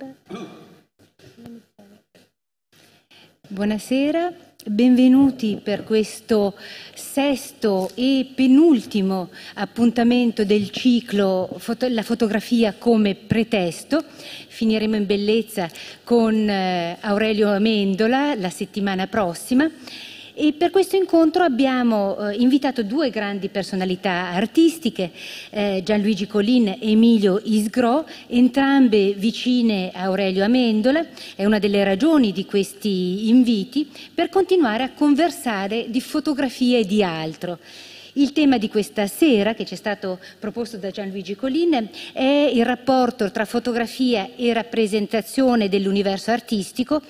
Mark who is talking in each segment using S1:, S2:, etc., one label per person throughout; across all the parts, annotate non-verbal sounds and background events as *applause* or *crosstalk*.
S1: web. Buonasera, benvenuti per questo sesto e penultimo appuntamento del ciclo foto- La fotografia come pretesto. Finiremo in bellezza con eh, Aurelio Amendola la settimana prossima. E per questo incontro abbiamo eh, invitato due grandi personalità artistiche, eh, Gianluigi Colin e Emilio Isgro, entrambe vicine a Aurelio Amendola, è una delle ragioni di questi inviti, per continuare a conversare di fotografia e di altro. Il tema di questa sera, che ci è stato proposto da Gianluigi Colin, è il rapporto tra fotografia e rappresentazione dell'universo artistico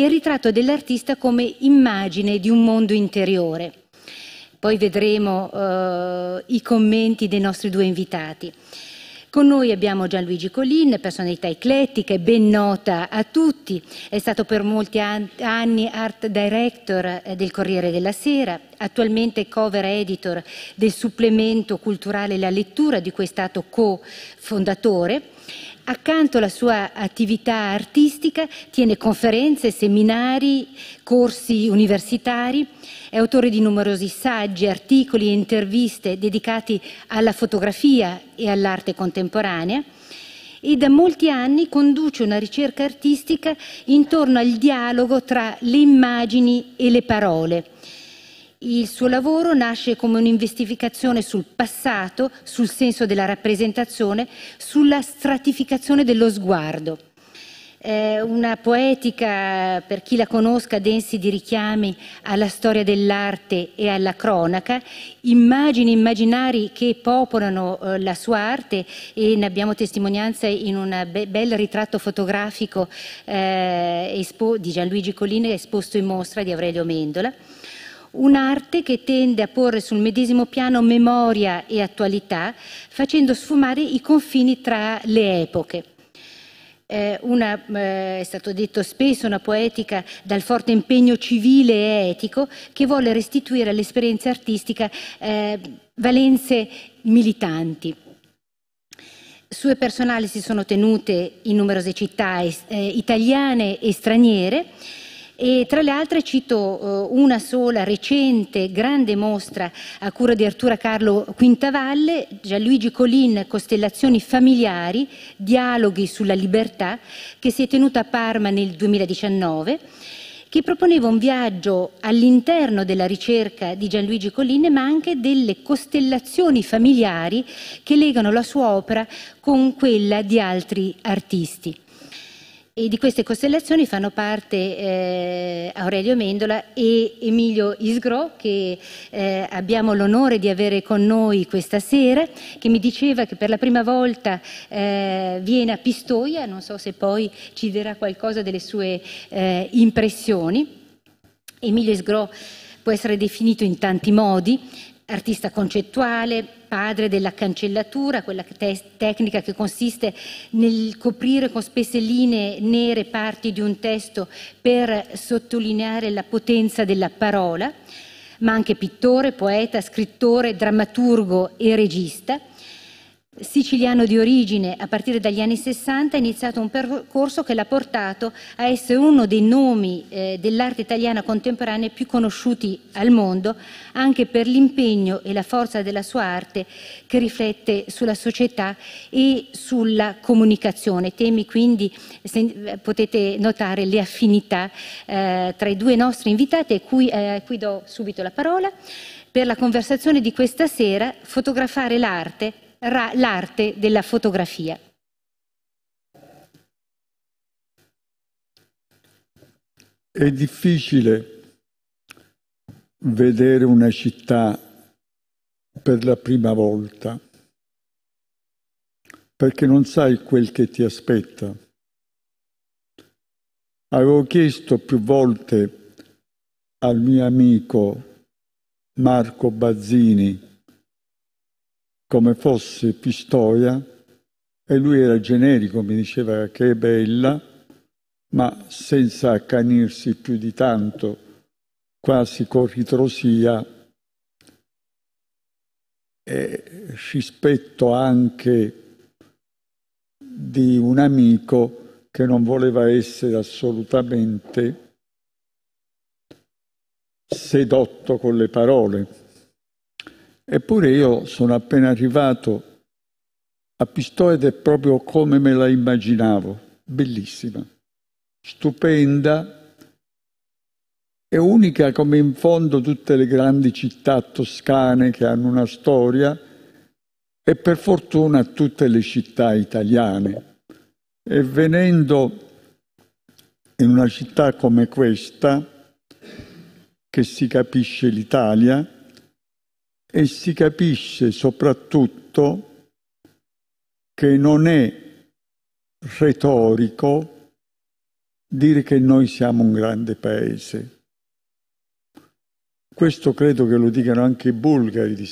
S1: il ritratto dell'artista come immagine di un mondo interiore. Poi vedremo eh, i commenti dei nostri due invitati. Con noi abbiamo Gianluigi Colin, personalità eclettica e ben nota a tutti. È stato per molti anni art director eh, del Corriere della Sera, attualmente cover editor del supplemento culturale La Lettura, di cui è stato co-fondatore. Accanto alla sua attività artistica tiene conferenze, seminari, corsi universitari è autore di numerosi saggi, articoli e interviste dedicati alla fotografia e all'arte contemporanea e da molti anni conduce una ricerca artistica intorno al dialogo tra le immagini e le parole. Il suo lavoro nasce come un'investificazione sul passato, sul senso della rappresentazione, sulla stratificazione dello sguardo una poetica, per chi la conosca, densi di richiami alla storia dell'arte e alla cronaca, immagini, immaginari che popolano eh, la sua arte e ne abbiamo testimonianza in un be- bel ritratto fotografico eh, espo- di Gianluigi Collina esposto in mostra di Aurelio Mendola un'arte che tende a porre sul medesimo piano memoria e attualità, facendo sfumare i confini tra le epoche eh, una, eh, è stato detto spesso, una poetica dal forte impegno civile e etico che vuole restituire all'esperienza artistica eh, valenze militanti. Sue personali si sono tenute in numerose città eh, italiane e straniere. E tra le altre cito eh, una sola recente grande mostra a cura di Artura Carlo Quintavalle, Gianluigi Colin, Costellazioni familiari, dialoghi sulla libertà, che si è tenuta a Parma nel 2019 che proponeva un viaggio all'interno della ricerca di Gianluigi Colin, ma anche delle costellazioni familiari che legano la sua opera con quella di altri artisti. E di queste costellazioni fanno parte eh, Aurelio Mendola e Emilio Isgro, che eh, abbiamo l'onore di avere con noi questa sera, che mi diceva che per la prima volta eh, viene a Pistoia, non so se poi ci dirà qualcosa delle sue eh, impressioni. Emilio Isgro può essere definito in tanti modi, artista concettuale, padre della cancellatura, quella te- tecnica che consiste nel coprire con spesse linee nere parti di un testo per sottolineare la potenza della parola, ma anche pittore, poeta, scrittore, drammaturgo e regista. Siciliano di origine, a partire dagli anni 60 ha iniziato un percorso che l'ha portato a essere uno dei nomi eh, dell'arte italiana contemporanea più conosciuti al mondo, anche per l'impegno e la forza della sua arte che riflette sulla società e sulla comunicazione. Temi quindi, se, eh, potete notare le affinità eh, tra i due nostri invitati, a cui, eh, cui do subito la parola. Per la conversazione di questa sera, fotografare l'arte l'arte della fotografia.
S2: È difficile vedere una città per la prima volta, perché non sai quel che ti aspetta. Avevo chiesto più volte al mio amico Marco Bazzini, come fosse Pistoia e lui era generico, mi diceva che è bella, ma senza accanirsi più di tanto, quasi con ritrosia e rispetto anche di un amico che non voleva essere assolutamente sedotto con le parole. Eppure io sono appena arrivato a Pistoia ed è proprio come me la immaginavo, bellissima, stupenda e unica come in fondo tutte le grandi città toscane che hanno una storia e per fortuna tutte le città italiane. E venendo in una città come questa, che si capisce l'Italia, e si capisce soprattutto che non è retorico dire che noi siamo un grande paese. Questo credo che lo dicano anche i bulgari di,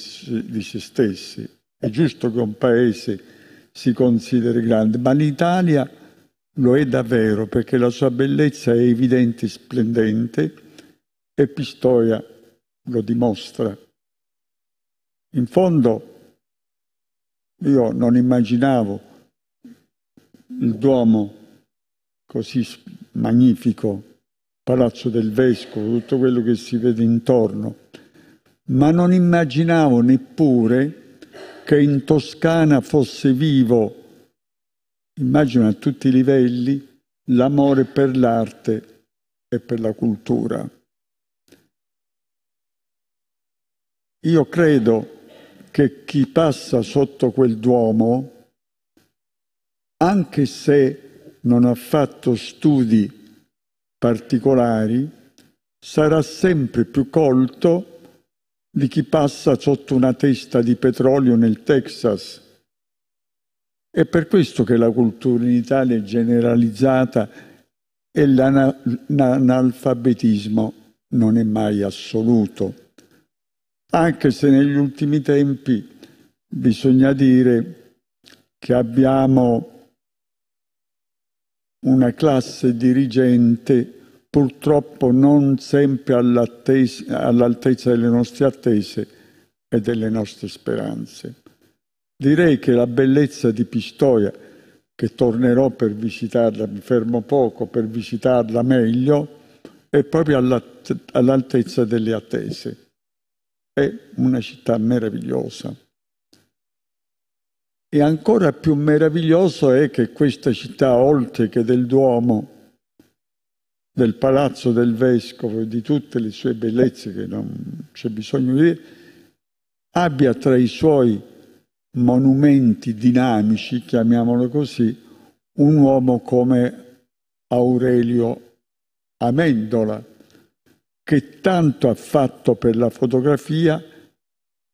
S2: di se stessi. È giusto che un paese si consideri grande, ma l'Italia lo è davvero perché la sua bellezza è evidente e splendente e Pistoia lo dimostra in fondo io non immaginavo il Duomo così magnifico, Palazzo del Vescovo, tutto quello che si vede intorno, ma non immaginavo neppure che in Toscana fosse vivo, immagino a tutti i livelli, l'amore per l'arte e per la cultura. Io credo che chi passa sotto quel duomo, anche se non ha fatto studi particolari, sarà sempre più colto di chi passa sotto una testa di petrolio nel Texas. È per questo che la cultura in Italia è generalizzata e l'analfabetismo non è mai assoluto anche se negli ultimi tempi bisogna dire che abbiamo una classe dirigente purtroppo non sempre all'altezza delle nostre attese e delle nostre speranze. Direi che la bellezza di Pistoia, che tornerò per visitarla, mi fermo poco, per visitarla meglio, è proprio all'altezza delle attese è una città meravigliosa. E ancora più meraviglioso è che questa città, oltre che del Duomo, del palazzo del vescovo e di tutte le sue bellezze che non c'è bisogno di dire, abbia tra i suoi monumenti dinamici, chiamiamolo così, un uomo come Aurelio Amendola, che tanto ha fatto per la fotografia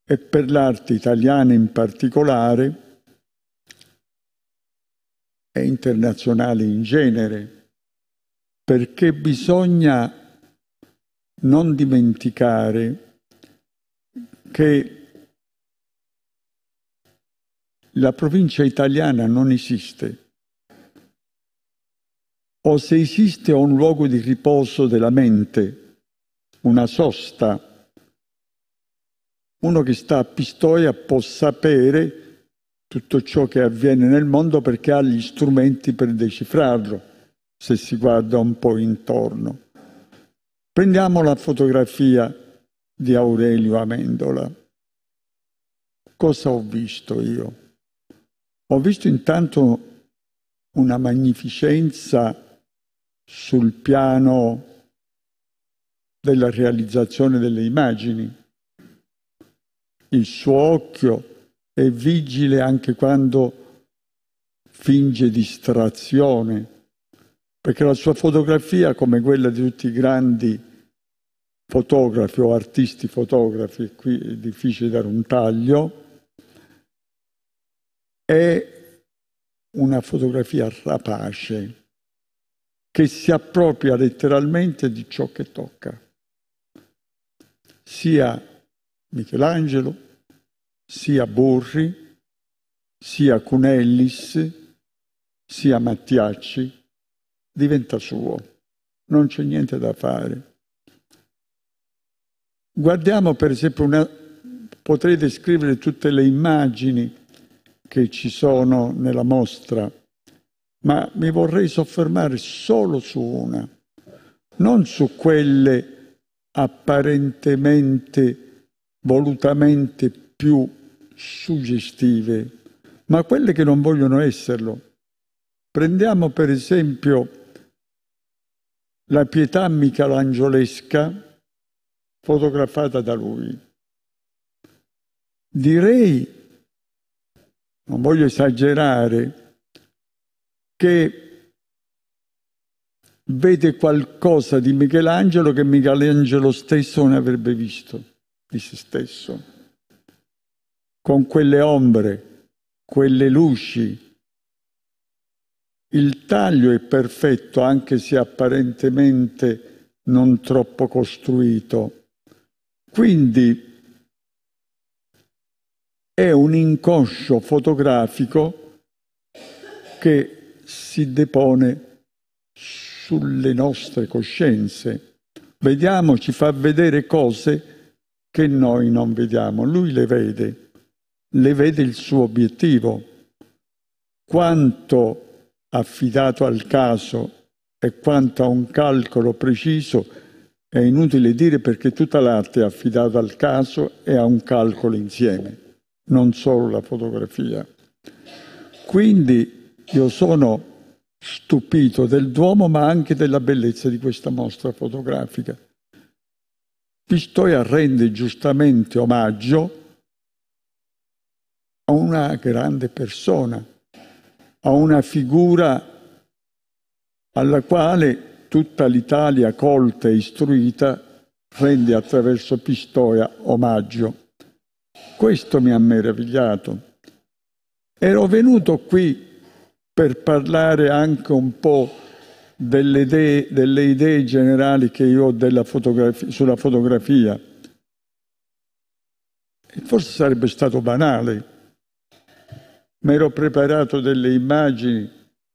S2: e per l'arte italiana in particolare e internazionale in genere, perché bisogna non dimenticare che la provincia italiana non esiste, o se esiste un luogo di riposo della mente, una sosta. Uno che sta a Pistoia può sapere tutto ciò che avviene nel mondo perché ha gli strumenti per decifrarlo, se si guarda un po' intorno. Prendiamo la fotografia di Aurelio Amendola. Cosa ho visto io? Ho visto intanto una magnificenza sul piano della realizzazione delle immagini. Il suo occhio è vigile anche quando finge distrazione, perché la sua fotografia, come quella di tutti i grandi fotografi o artisti fotografi, qui è difficile dare un taglio, è una fotografia rapace che si appropria letteralmente di ciò che tocca sia Michelangelo, sia Borri, sia Cunellis, sia Mattiacci, diventa suo. Non c'è niente da fare. Guardiamo per esempio una... potrei descrivere tutte le immagini che ci sono nella mostra, ma mi vorrei soffermare solo su una, non su quelle apparentemente, volutamente più suggestive, ma quelle che non vogliono esserlo. Prendiamo per esempio la pietà michelangiolesca fotografata da lui. Direi, non voglio esagerare, che vede qualcosa di Michelangelo che Michelangelo stesso non avrebbe visto di se stesso. Con quelle ombre, quelle luci, il taglio è perfetto anche se apparentemente non troppo costruito. Quindi è un inconscio fotografico che si depone sulle nostre coscienze. Vediamo, ci fa vedere cose che noi non vediamo. Lui le vede, le vede il suo obiettivo. Quanto affidato al caso e quanto a un calcolo preciso è inutile dire perché tutta l'arte è affidata al caso e a un calcolo insieme, non solo la fotografia. Quindi io sono stupito del Duomo ma anche della bellezza di questa mostra fotografica. Pistoia rende giustamente omaggio a una grande persona, a una figura alla quale tutta l'Italia colta e istruita rende attraverso Pistoia omaggio. Questo mi ha meravigliato. Ero venuto qui per parlare anche un po' delle idee, delle idee generali che io ho fotografia, sulla fotografia. Forse sarebbe stato banale, mi ero preparato delle immagini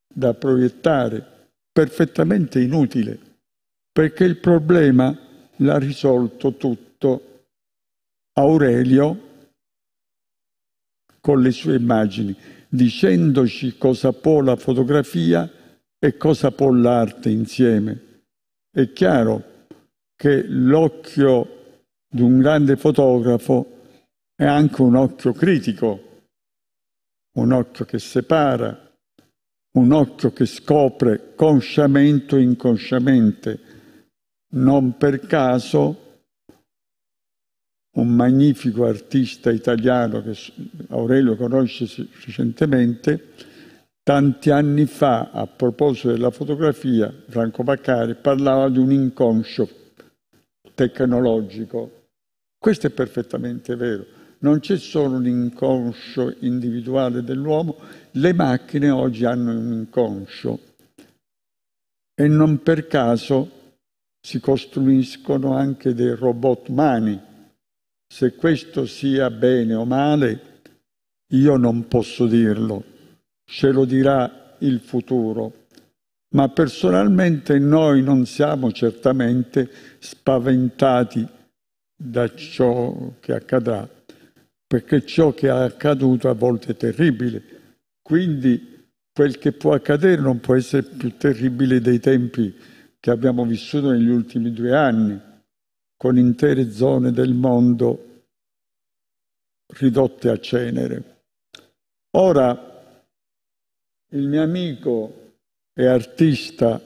S2: da proiettare, perfettamente inutile, perché il problema l'ha risolto tutto Aurelio con le sue immagini dicendoci cosa può la fotografia e cosa può l'arte insieme. È chiaro che l'occhio di un grande fotografo è anche un occhio critico, un occhio che separa, un occhio che scopre consciamente o inconsciamente. Non per caso un magnifico artista italiano che Aurelio conosce recentemente, tanti anni fa, a proposito della fotografia, Franco Baccari parlava di un inconscio tecnologico. Questo è perfettamente vero. Non c'è solo un inconscio individuale dell'uomo, le macchine oggi hanno un inconscio e non per caso si costruiscono anche dei robot mani se questo sia bene o male, io non posso dirlo, ce lo dirà il futuro. Ma personalmente noi non siamo certamente spaventati da ciò che accadrà, perché ciò che è accaduto a volte è terribile. Quindi quel che può accadere non può essere più terribile dei tempi che abbiamo vissuto negli ultimi due anni con intere zone del mondo ridotte a cenere. Ora il mio amico e artista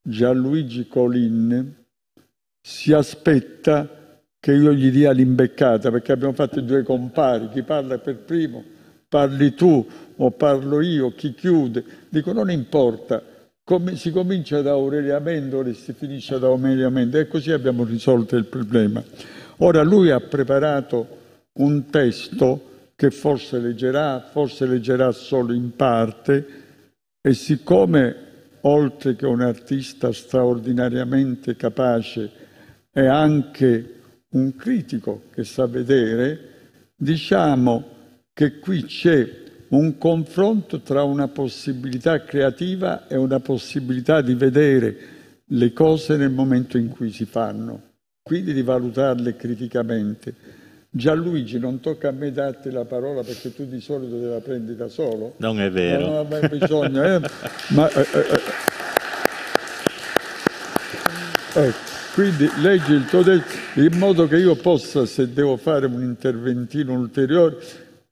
S2: Gianluigi Colin si aspetta che io gli dia l'imbeccata perché abbiamo fatto due compari, chi parla per primo, parli tu o parlo io, chi chiude. Dico non importa, come si comincia da Aurelia Mendoli e si finisce da Aurelia Mendoli e così abbiamo risolto il problema. Ora lui ha preparato un testo che forse leggerà, forse leggerà solo in parte e siccome oltre che un artista straordinariamente capace è anche un critico che sa vedere, diciamo che qui c'è un confronto tra una possibilità creativa e una possibilità di vedere le cose nel momento in cui si fanno, quindi di valutarle criticamente. Gianluigi, non tocca a me darti la parola perché tu di solito te la prendi da solo. Non è vero. Non ho bisogno. Eh? Ma, eh eh, eh, eh, quindi leggi il tuo testo in modo che io possa, se devo fare un interventino ulteriore,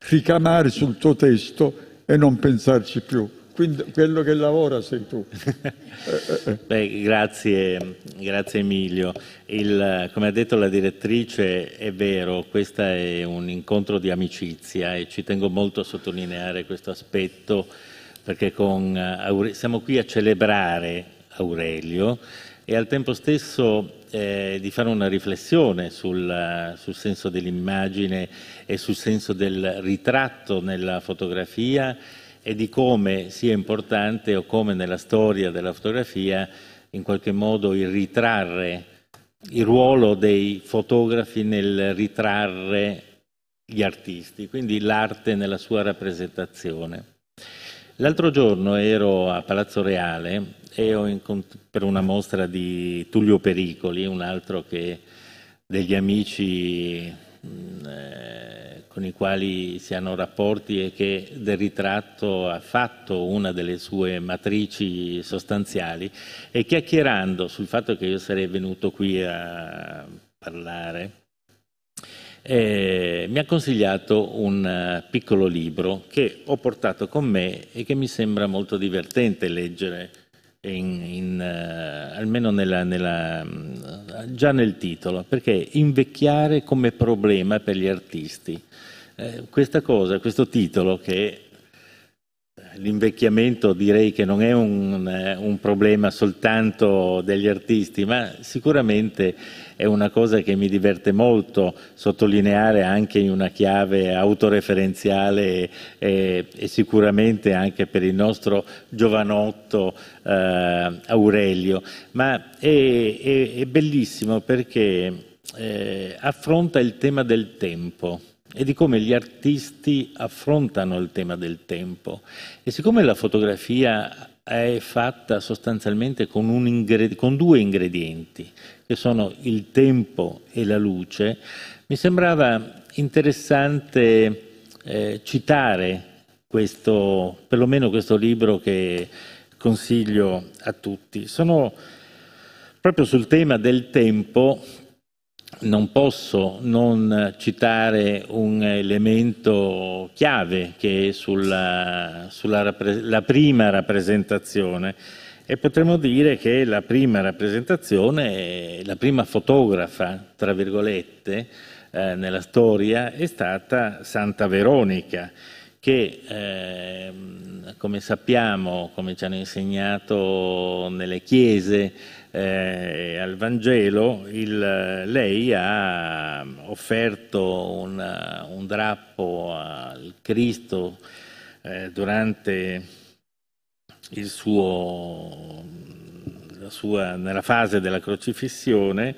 S2: ricamare sul tuo testo e non pensarci più. Quindi quello che lavora sei tu.
S3: *laughs* Eh, eh, eh. Beh, grazie, grazie Emilio. Il, come ha detto la direttrice, è vero, questo è un incontro di amicizia e ci tengo molto a sottolineare questo aspetto perché con, siamo qui a celebrare Aurelio e al tempo stesso eh, di fare una riflessione sul, sul senso dell'immagine e sul senso del ritratto nella fotografia e di come sia importante o come nella storia della fotografia in qualche modo il ritrarre il ruolo dei fotografi nel ritrarre gli artisti, quindi l'arte nella sua rappresentazione. L'altro giorno ero a Palazzo Reale e ho per una mostra di Tullio Pericoli, un altro che degli amici eh, con i quali si hanno rapporti e che del ritratto ha fatto una delle sue matrici sostanziali e chiacchierando sul fatto che io sarei venuto qui a parlare eh, mi ha consigliato un eh, piccolo libro che ho portato con me e che mi sembra molto divertente leggere in, in, uh, almeno nella, nella, mm, già nel titolo, perché invecchiare come problema per gli artisti. Eh, questa cosa, questo titolo che L'invecchiamento direi che non è un, un, problema soltanto degli artisti, ma sicuramente è una cosa che mi diverte molto sottolineare anche in una chiave autoreferenziale e, e sicuramente anche per il nostro giovanotto eh, Aurelio. Ma è, è, è bellissimo perché eh, affronta il tema del tempo e di come gli artisti affrontano il tema del tempo. E siccome la fotografia è fatta sostanzialmente con, ingred- con, due ingredienti, che sono il tempo e la luce, mi sembrava interessante eh, citare questo, perlomeno questo libro che consiglio a tutti. Sono proprio sul tema del tempo non posso non citare un elemento chiave che è sulla, sulla la prima rappresentazione e potremmo dire che la prima rappresentazione, la prima fotografa, tra virgolette, eh, nella storia è stata Santa Veronica che eh, come sappiamo, come ci hanno insegnato nelle chiese, eh, al Vangelo, il, lei ha offerto una, un drappo al Cristo eh, durante suo, sua, nella fase della crocifissione,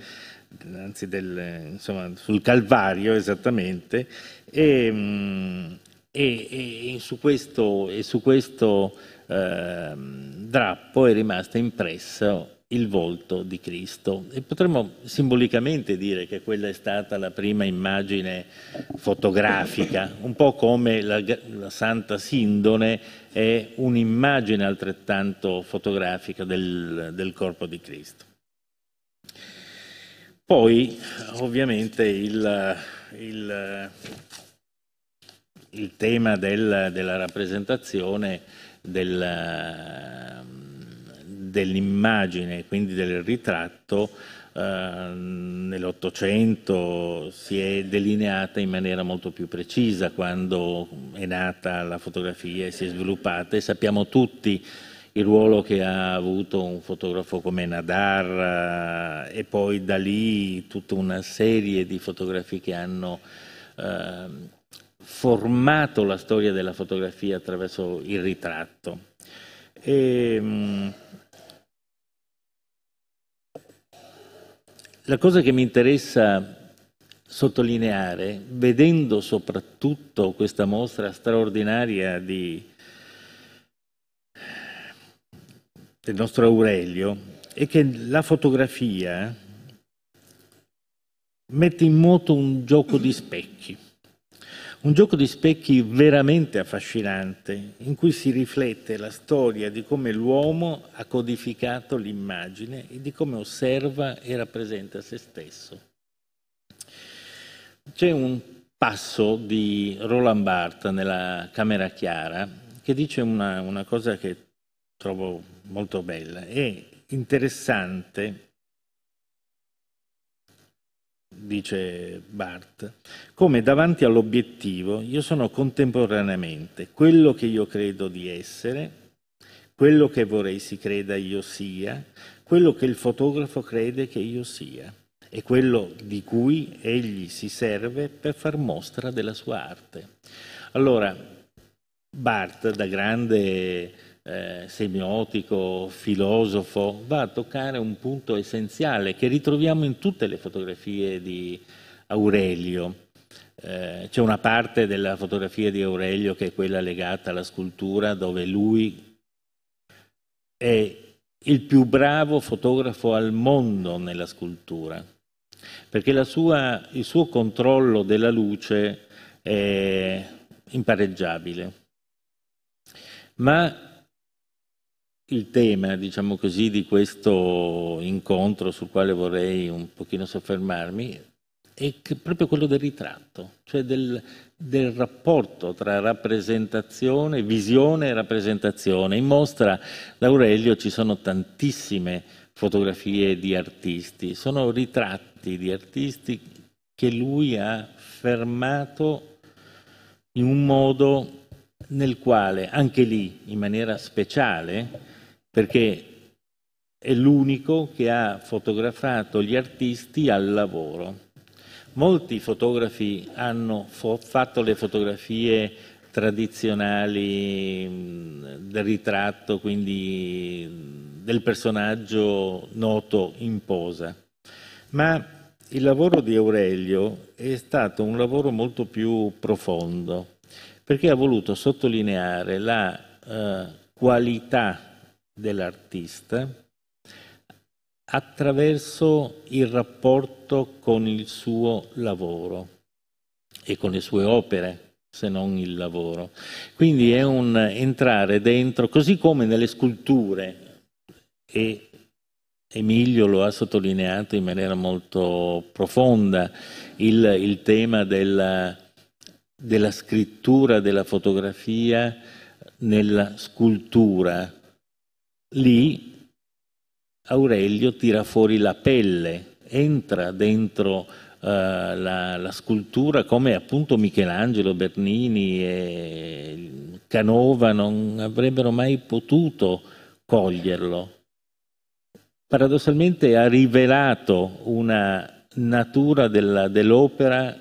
S3: anzi del, insomma, sul Calvario esattamente, e, mm, e, e su questo, e su questo eh, drappo è rimasta impressa il volto di Cristo. E potremmo simbolicamente dire che quella è stata la prima immagine fotografica, un po' come la, la Santa Sindone è un'immagine altrettanto fotografica del, del corpo di Cristo. Poi ovviamente il, il, il tema del, della rappresentazione del, dell'immagine, quindi del ritratto, eh, nell'Ottocento si è delineata in maniera molto più precisa quando è nata la fotografia e si è sviluppata e sappiamo tutti il ruolo che ha avuto un fotografo come Nadar eh, e poi da lì tutta una serie di fotografie che hanno eh, formato la storia della fotografia attraverso il ritratto. E, mm, La cosa che mi interessa sottolineare, vedendo soprattutto questa mostra straordinaria di, del nostro Aurelio, è che la fotografia mette in moto un gioco di specchi. Un gioco di specchi veramente affascinante, in cui si riflette la storia di come l'uomo ha codificato l'immagine e di come osserva e rappresenta se stesso. C'è un passo di Roland Barthes nella Camera Chiara che dice una, una cosa che trovo molto bella. È interessante dice Barth, come davanti all'obiettivo io sono contemporaneamente quello che io credo di essere, quello che vorrei si creda io sia, quello che il fotografo crede che io sia e quello di cui egli si serve per far mostra della sua arte. Allora, Barth, da grande eh, semiotico, filosofo, va a toccare un punto essenziale che ritroviamo in tutte le fotografie di Aurelio. Eh, c'è una parte della fotografia di Aurelio che è quella legata alla scultura dove lui è il più bravo fotografo al mondo nella scultura, perché sua, il suo controllo della luce è impareggiabile. Ma il tema, diciamo così, di questo incontro sul quale vorrei un pochino soffermarmi è proprio quello del ritratto, cioè del, del rapporto tra rappresentazione, visione e rappresentazione. In mostra da Aurelio ci sono tantissime fotografie di artisti, sono ritratti di artisti che lui ha fermato in un modo nel quale anche lì, in maniera speciale, perché è l'unico che ha fotografato gli artisti al lavoro. Molti fotografi hanno fo- fatto le fotografie tradizionali del ritratto, quindi del personaggio noto in posa, ma il lavoro di Aurelio è stato un lavoro molto più profondo, perché ha voluto sottolineare la eh, qualità dell'artista attraverso il rapporto con il suo lavoro e con le sue opere, se non il lavoro. Quindi è un entrare dentro, così come nelle sculture, e Emilio lo ha sottolineato in maniera molto profonda, il, il tema della, della scrittura, della fotografia nella scultura, lì Aurelio tira fuori la pelle, entra dentro eh, la, la, scultura come appunto Michelangelo, Bernini e Canova non avrebbero mai potuto coglierlo. Paradossalmente ha rivelato una natura della, dell'opera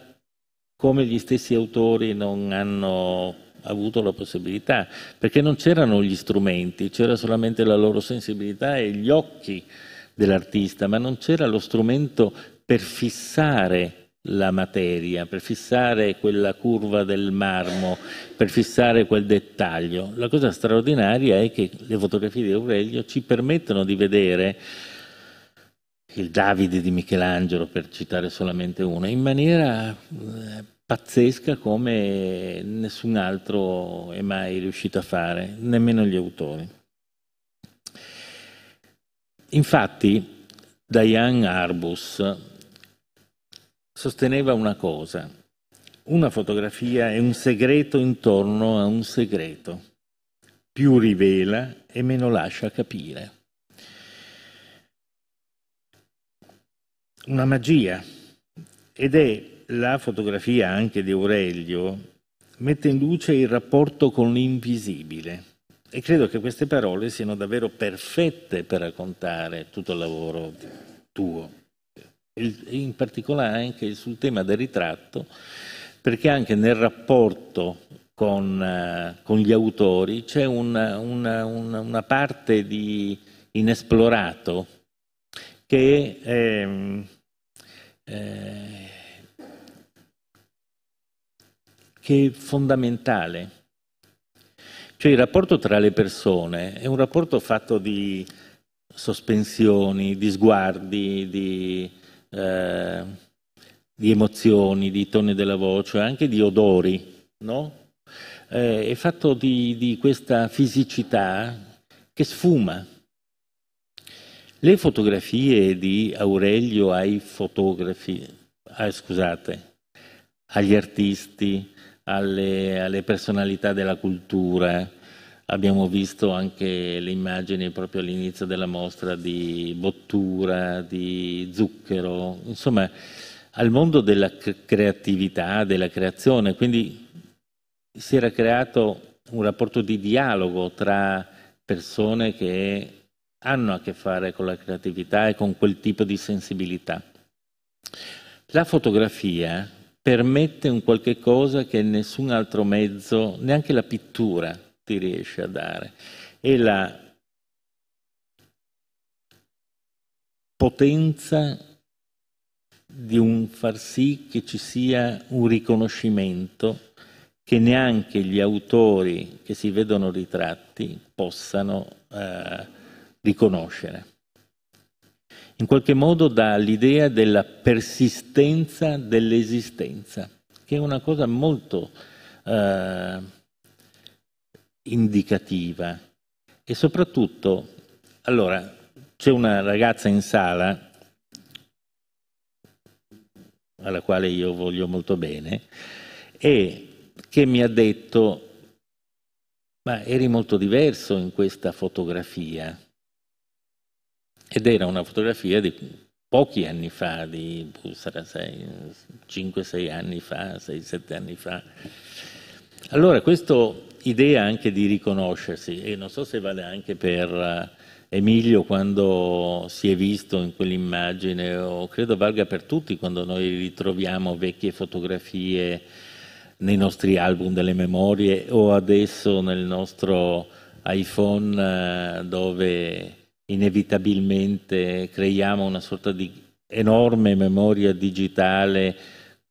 S3: come gli stessi autori non hanno avuto la possibilità, perché non c'erano gli strumenti, c'era solamente la loro sensibilità e gli occhi dell'artista, ma non c'era lo strumento per fissare la materia, per fissare quella curva del marmo, per fissare quel dettaglio. La cosa straordinaria è che le fotografie di Aurelio ci permettono di vedere il Davide di Michelangelo, per citare solamente uno, in maniera eh, pazzesca come nessun altro è mai riuscito a fare, nemmeno gli autori. Infatti, Diane Arbus sosteneva una cosa, una fotografia è un segreto intorno a un segreto, più rivela e meno lascia capire. Una magia ed è la fotografia anche di Aurelio mette in luce il rapporto con l'invisibile e credo che queste parole siano davvero perfette per raccontare tutto il lavoro tuo, in particolare anche sul tema del ritratto, perché anche nel rapporto con, eh, con gli autori c'è una, una, una, una, parte di inesplorato che... Ehm, eh, che è fondamentale. Cioè il rapporto tra le persone è un rapporto fatto di sospensioni, di sguardi, di, eh, di emozioni, di toni della voce, cioè anche di odori, no? Eh, è fatto di, di questa fisicità che sfuma. Le fotografie di Aurelio ai fotografi, ah, scusate, agli artisti, alle, alle personalità della cultura. Abbiamo visto anche le immagini proprio all'inizio della mostra di Bottura, di Zucchero, insomma al mondo della creatività, della creazione, quindi si era creato un rapporto di dialogo tra persone che hanno a che fare con la creatività e con quel tipo di sensibilità. La fotografia permette un qualche cosa che nessun altro mezzo, neanche la pittura, ti riesce a dare. E la potenza di un far sì che ci sia un riconoscimento che neanche gli autori che si vedono ritratti possano eh, riconoscere in qualche modo dà l'idea della persistenza dell'esistenza, che è una cosa molto eh, indicativa. E soprattutto, allora, c'è una ragazza in sala alla quale io voglio molto bene e che mi ha detto ma eri molto diverso in questa fotografia ed era una fotografia di pochi anni fa, di 5-6 boh, anni fa, 6-7 anni fa. Allora, questa idea anche di riconoscersi, e non so se vale anche per eh, Emilio quando si è visto in quell'immagine, o credo valga per tutti quando noi ritroviamo vecchie fotografie nei nostri album delle memorie o adesso nel nostro iPhone eh, dove inevitabilmente creiamo una sorta di enorme memoria digitale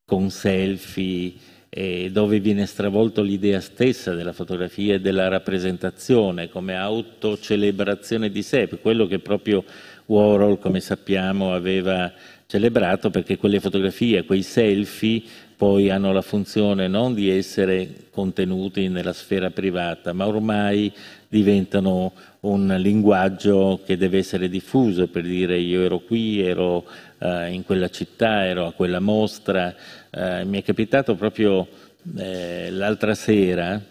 S3: con selfie eh, dove viene stravolto l'idea stessa della fotografia e della rappresentazione come autocelebrazione di sé, quello che proprio Warhol, come sappiamo, aveva celebrato perché quelle fotografie, quei selfie poi hanno la funzione non di essere contenuti nella sfera privata, ma ormai diventano un linguaggio che deve essere diffuso per dire io ero qui, ero eh, in quella città, ero a quella mostra. Eh, mi è capitato proprio eh, l'altra sera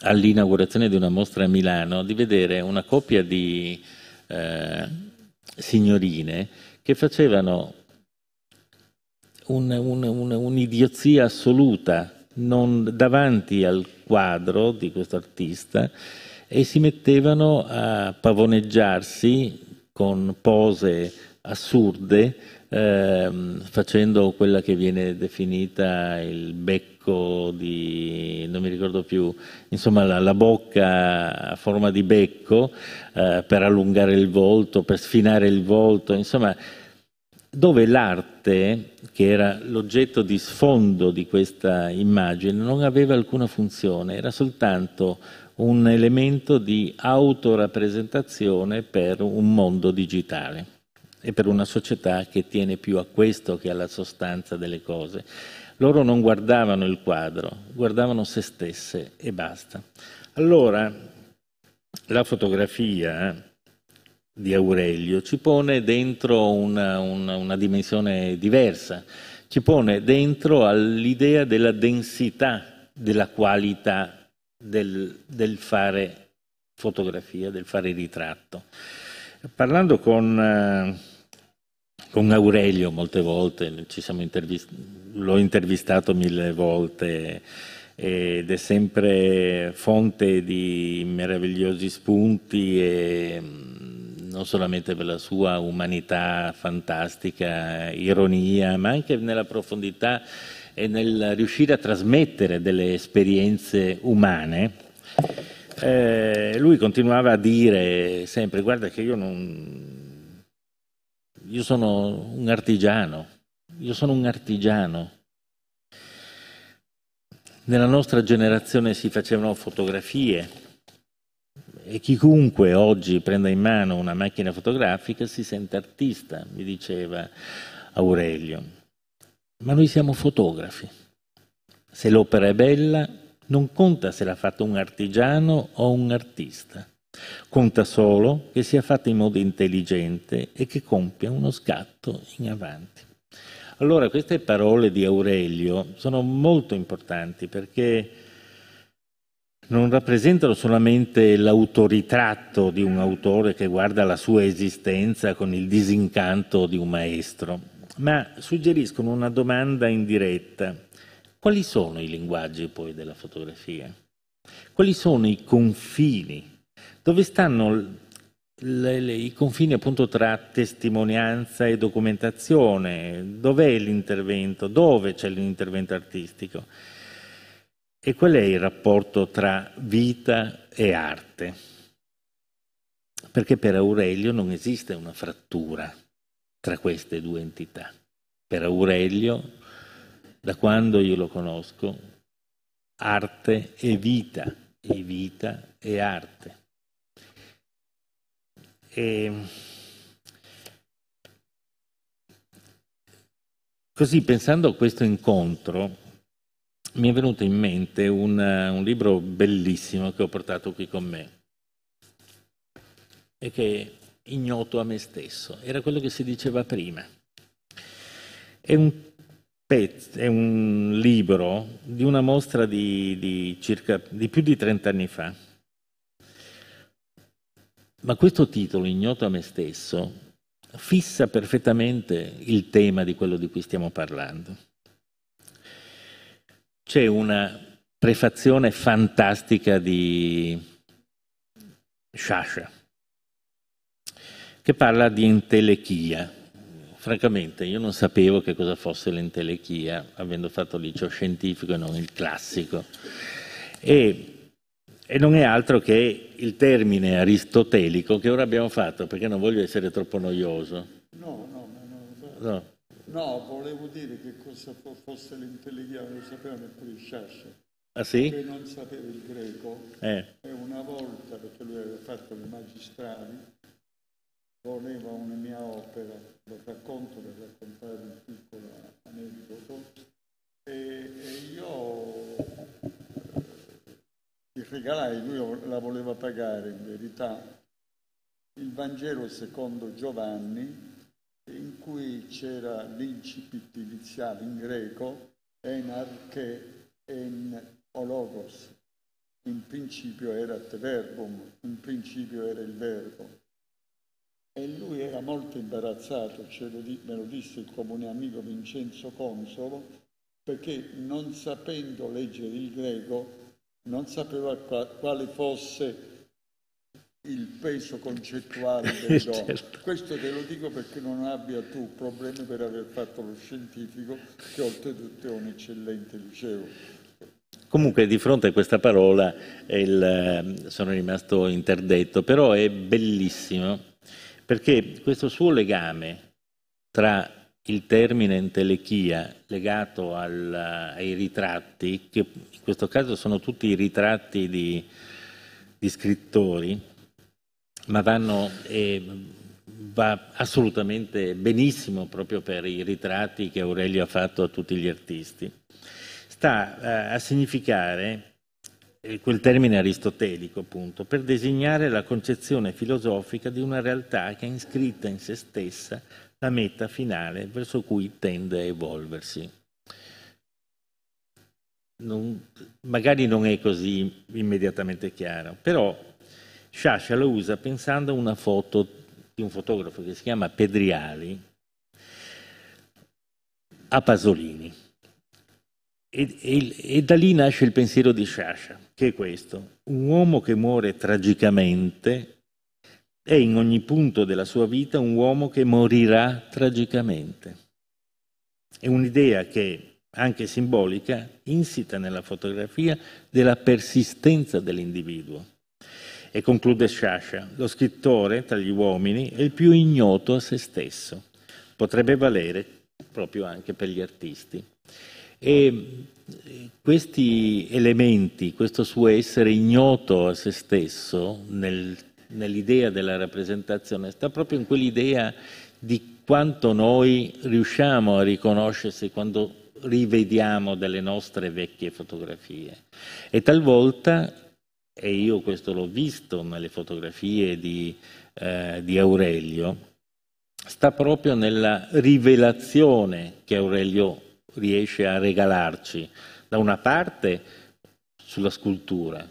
S3: all'inaugurazione di una mostra a Milano di vedere una coppia di eh, signorine che facevano un, un, un, un'idiozia assoluta non, davanti al quadro di questo artista e si mettevano a pavoneggiarsi con pose assurde, ehm, facendo quella che viene definita il becco di, non mi ricordo più, insomma la, la bocca a forma di becco eh, per allungare il volto, per sfinare il volto, insomma dove l'arte, che era l'oggetto di sfondo di questa immagine, non aveva alcuna funzione, era soltanto un elemento di autorappresentazione per un mondo digitale e per una società che tiene più a questo che alla sostanza delle cose. Loro non guardavano il quadro, guardavano se stesse e basta. Allora, la fotografia di Aurelio ci pone dentro una, una, una dimensione diversa, ci pone dentro all'idea della densità della qualità del, del fare fotografia, del fare ritratto. Parlando con, eh, con Aurelio molte volte, intervist- l'ho intervistato mille volte ed è sempre fonte di meravigliosi spunti e mm, non solamente per la sua umanità fantastica, ironia, ma anche nella profondità e nel riuscire a trasmettere delle esperienze umane, eh, lui continuava a dire sempre, guarda che io non... Io sono un artigiano, io sono un artigiano. Nella nostra generazione si facevano fotografie e chiunque oggi prenda in mano una macchina fotografica si sente artista, mi diceva Aurelio ma noi siamo fotografi. Se l'opera è bella, non conta se l'ha fatta un artigiano o un artista. Conta solo che sia fatta in modo intelligente e che compia uno scatto in avanti. Allora, queste parole di Aurelio sono molto importanti perché non rappresentano solamente l'autoritratto di un autore che guarda la sua esistenza con il disincanto di un maestro, ma suggeriscono una domanda indiretta. Quali sono i linguaggi poi della fotografia? Quali sono i confini? Dove stanno le, le, i confini appunto tra testimonianza e documentazione? Dov'è l'intervento? Dove c'è l'intervento artistico? E qual è il rapporto tra vita e arte? Perché per Aurelio non esiste una frattura tra queste due entità. Per Aurelio, da quando io lo conosco, arte e vita, e vita e arte. E così, pensando a questo incontro, mi è venuto in mente un, un libro bellissimo che ho portato qui con me e che ignoto a me stesso, era quello che si diceva prima. È un, pezzo, è un libro di una mostra di, di, circa, di più di 30 anni fa. Ma questo titolo, Ignoto a me stesso, fissa perfettamente il tema di quello di cui stiamo parlando. C'è una prefazione fantastica di Sciascia, che parla di entelechia. Francamente io non sapevo che cosa fosse l'entelechia, avendo fatto liceo scientifico e non il classico. E, e non è altro che il termine aristotelico che ora abbiamo fatto, perché non voglio essere troppo noioso.
S2: No, no, no. no. no. No, volevo dire che cosa fosse l'entelechia, non lo sapeva neppure Sciascia. Ah, sì? Che non sapeva il greco. Eh. E una volta, perché lui aveva fatto i magistrati, voleva una mia opera, lo racconto per raccontare un piccolo aneddoto, e, e io gli eh, regalai, lui la voleva pagare in verità, il Vangelo secondo Giovanni, in cui c'era l'incipit iniziale in greco, enarche en ologos. In principio era te verbum, in principio era il verbo. E lui era molto imbarazzato, lo di, me lo disse il comune amico Vincenzo Consolo, perché non sapendo leggere il greco, non sapeva quale fosse il peso concettuale *laughs* del dono. Certo. Questo te lo dico perché non abbia tu problemi per aver fatto lo scientifico, che oltretutto è un eccellente liceo.
S3: Comunque di fronte a questa parola il, eh, sono rimasto interdetto, però è bellissimo perché questo suo legame tra il termine entelechia legato al, ai ritratti, che in questo caso sono tutti i ritratti di, di scrittori, ma vanno, eh, va assolutamente benissimo proprio per i ritratti che Aurelio ha fatto a tutti gli artisti, sta eh, a significare eh, quel termine aristotelico appunto, per designare la concezione filosofica di una realtà che ha inscritta in se stessa la meta finale verso cui tende a evolversi. Non, magari non è così immediatamente chiaro, però Sciascia lo usa pensando a una foto di un fotografo che si chiama Pedriali a Pasolini. E, e, e da lì nasce il pensiero di Sciascia che è questo. Un uomo che muore tragicamente è in ogni punto della sua vita un uomo che morirà tragicamente. È un'idea che, anche simbolica, insita nella fotografia della persistenza dell'individuo. E conclude Sciascia, lo scrittore tra gli uomini è il più ignoto a se stesso. Potrebbe valere proprio anche per gli artisti. E questi elementi, questo suo essere ignoto a se stesso nel, nell'idea della rappresentazione, sta proprio in quell'idea di quanto noi riusciamo a riconoscersi quando rivediamo delle nostre vecchie fotografie. E talvolta, e io questo l'ho visto nelle fotografie di, eh, di Aurelio, sta proprio nella rivelazione che Aurelio riesce a regalarci. Da una parte sulla scultura,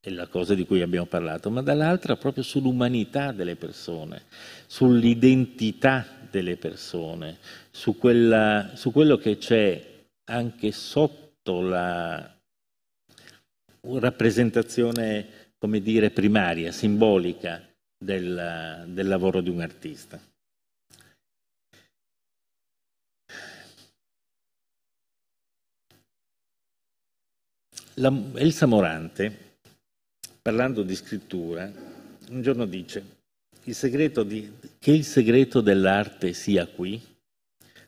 S3: è la cosa di cui abbiamo parlato, ma dall'altra proprio sull'umanità delle persone, sull'identità delle persone, su, quella, su quello che c'è anche sotto la rappresentazione, come dire, primaria, simbolica del, del lavoro di un artista. La, Elsa Morante, parlando di scrittura, un giorno dice il di, che il segreto dell'arte sia qui,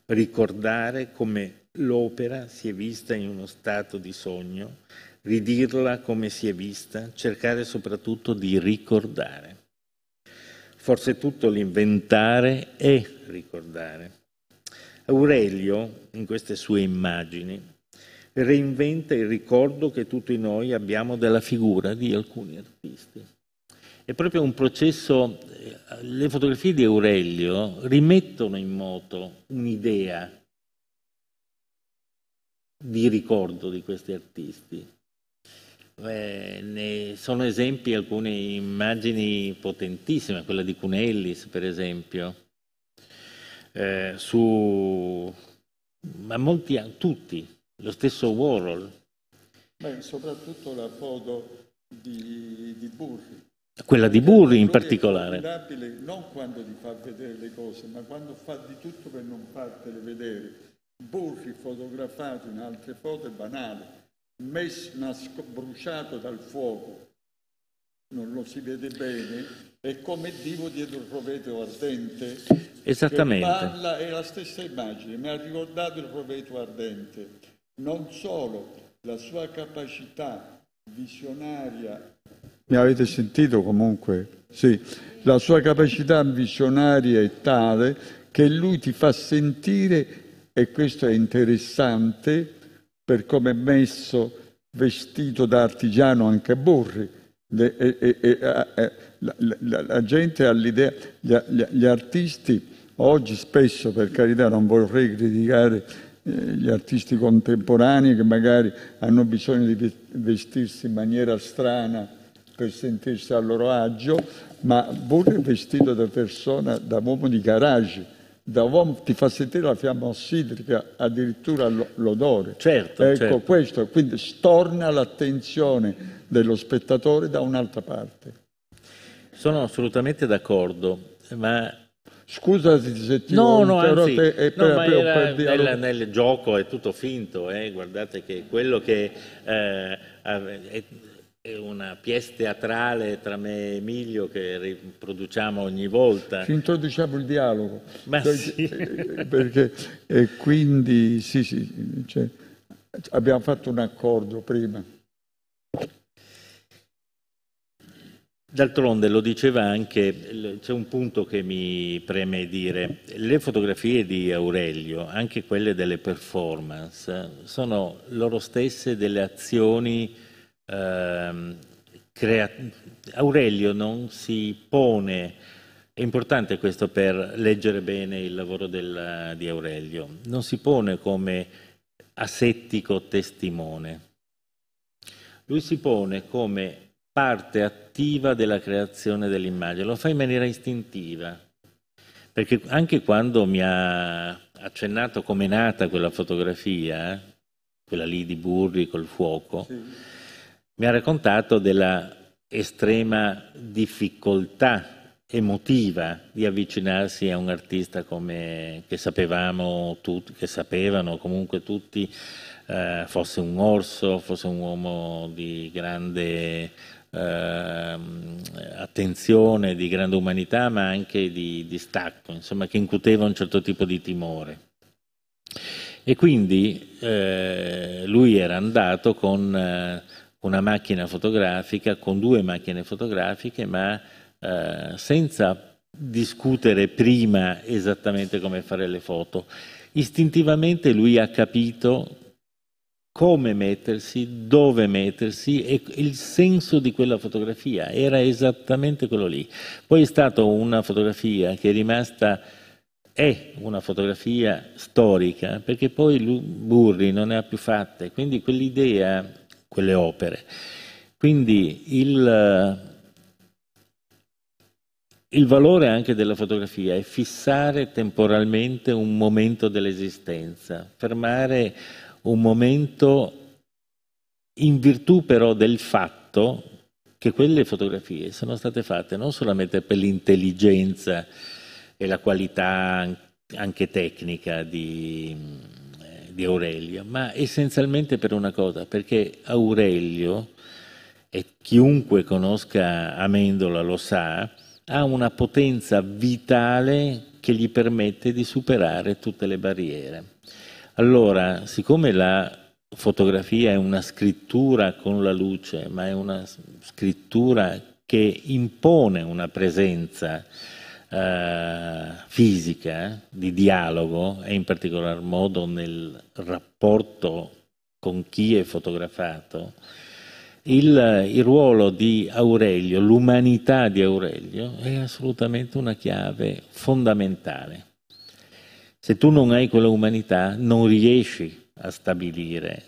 S3: ricordare come l'opera si è vista in uno stato di sogno, ridirla come si è vista, cercare soprattutto di ricordare. Forse tutto l'inventare è ricordare. Aurelio, in queste sue immagini, reinventa il ricordo che tutti noi abbiamo della figura di alcuni artisti. È proprio un processo, eh, le fotografie di Aurelio rimettono in moto un'idea di ricordo di questi artisti. Eh, ne sono esempi alcune immagini potentissime, quella di Cunellis per esempio, eh, su ma molti, tutti lo stesso Warhol.
S2: Beh, soprattutto la foto di, di Burri.
S3: Quella di Burri in particolare.
S2: È non quando ti fa vedere le cose, ma quando fa di tutto per non fartele vedere. Burri fotografato in altre foto è banale, messo, nasco, bruciato dal fuoco, non lo si vede bene, è come Dio dietro il proveto ardente. Esattamente. Che parla, è la stessa immagine, mi ha ricordato il proveto ardente non solo la sua capacità visionaria. Mi avete sentito comunque? Sì, la sua capacità visionaria è tale che lui ti fa sentire, e questo è interessante per come è messo vestito da artigiano anche Borri. Le, e, e, e, la, la, la, gente ha l'idea, gli, gli, gli artisti oggi spesso, per carità non vorrei criticare gli artisti contemporanei che magari hanno bisogno di vestirsi in maniera strana per sentirsi a loro agio, ma pure vestito da persona, da uomo di garage, da uomo ti fa sentire la fiamma ossidrica, addirittura l'odore. Certo, ecco certo. questo, quindi storna l'attenzione dello spettatore da un'altra parte. Sono assolutamente d'accordo, ma Scusa se ti no, ho no, anzi, eh, per, no, ma per, era, per nel,
S3: nel, gioco è tutto finto, eh? guardate che quello che eh, è, è una pièce teatrale tra me e Emilio che riproduciamo ogni
S2: volta. Ci introduciamo il dialogo. Ma perché, sì. Eh, perché e eh, quindi sì, sì, cioè, abbiamo fatto un accordo prima.
S3: D'altronde lo diceva anche, c'è un punto che mi preme dire, le fotografie di Aurelio, anche quelle delle performance, sono loro stesse delle azioni eh, creative. Aurelio non si pone, è importante questo per leggere bene il lavoro della, di Aurelio, non si pone come asettico testimone, lui si pone come parte attiva della creazione dell'immagine, lo fa in maniera istintiva, perché anche quando mi ha accennato come è nata quella fotografia, quella lì di Burri col fuoco, sì. mi ha raccontato della estrema difficoltà emotiva di avvicinarsi a un artista come che sapevamo tutti, che sapevano comunque tutti eh, fosse un orso, fosse un uomo di grande eh, attenzione, di grande umanità, ma anche di, di stacco, insomma, che incuteva un certo tipo di timore. E quindi eh, lui era andato con eh, una macchina fotografica, con due macchine fotografiche, ma eh, senza discutere prima esattamente come fare le foto. Istintivamente lui ha capito come mettersi, dove mettersi e il senso di quella fotografia era esattamente quello lì. Poi è stata una fotografia che è rimasta, è una fotografia storica, perché poi Burri non ne ha più fatte, quindi quell'idea, quelle opere. Quindi il, il valore anche della fotografia è fissare temporalmente un momento dell'esistenza, fermare un momento in virtù però del fatto che quelle fotografie sono state fatte non solamente per l'intelligenza e la qualità anche tecnica di, di Aurelio, ma essenzialmente per una cosa, perché Aurelio, e chiunque conosca Amendola lo sa, ha una potenza vitale che gli permette di superare tutte le barriere. Allora, siccome la fotografia è una scrittura con la luce, ma è una scrittura che impone una presenza eh, fisica eh, di dialogo e in particolar modo nel rapporto con chi è fotografato, il, il ruolo di Aurelio, l'umanità di Aurelio è assolutamente una chiave fondamentale. Se tu non hai quella umanità non riesci a stabilire